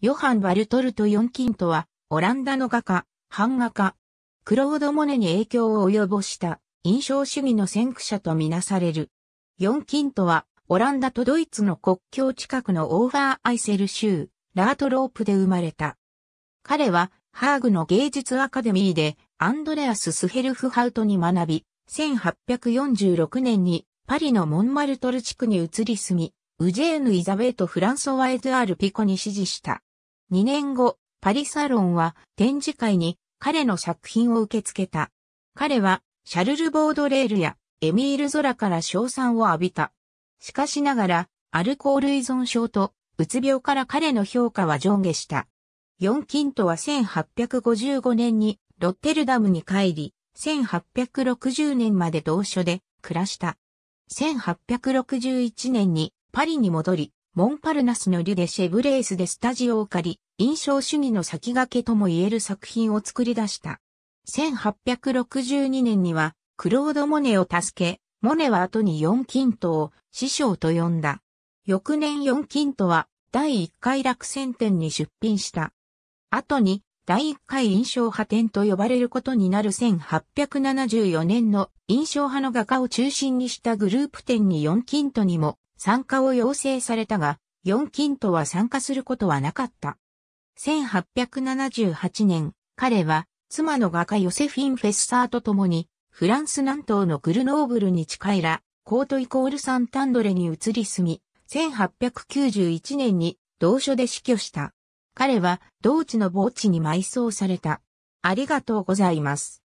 ヨハン・バルトルト・ヨンキントは、オランダの画家、版画家、クロード・モネに影響を及ぼした印象主義の先駆者とみなされる。ヨンキントは、オランダとドイツの国境近くのオーファー・アイセル州、ラートロープで生まれた。彼は、ハーグの芸術アカデミーで、アンドレアス・スヘルフハウトに学び、1846年にパリのモンマルトル地区に移り住み、ウジェーヌ・イザベート・フランソワ・エドアール・ピコに指示した。2年後、パリサロンは展示会に彼の作品を受け付けた。彼はシャルル・ボードレールやエミール・ゾラから賞賛を浴びた。しかしながら、アルコール依存症とうつ病から彼の評価は上下した。4キントは1855年にロッテルダムに帰り、1860年まで同所で暮らした。1861年にパリに戻り、モンパルナスのリュでシェブレースでスタジオを借り、印象主義の先駆けとも言える作品を作り出した。1862年には、クロード・モネを助け、モネは後に四キントを師匠と呼んだ。翌年四キントは第1回落選展に出品した。後に第1回印象派展と呼ばれることになる1874年の印象派の画家を中心にしたグループ展に四キントにも参加を要請されたが、四金とは参加することはなかった。1878年、彼は妻の画家ヨセフィン・フェッサーと共に、フランス南東のグルノーブルに近いら、コートイコールサンタンドレに移り住み、1891年に同所で死去した。彼は同地の墓地に埋葬された。ありがとうございます。